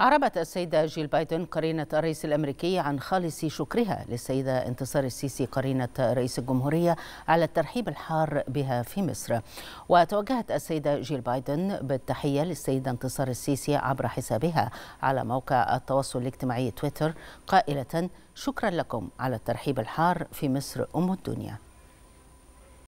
أعربت السيدة جيل بايدن قرينة الرئيس الأمريكي عن خالص شكرها للسيدة انتصار السيسي قرينة رئيس الجمهورية على الترحيب الحار بها في مصر وتوجهت السيدة جيل بايدن بالتحية للسيدة انتصار السيسي عبر حسابها على موقع التواصل الاجتماعي تويتر قائلة شكرا لكم على الترحيب الحار في مصر أم الدنيا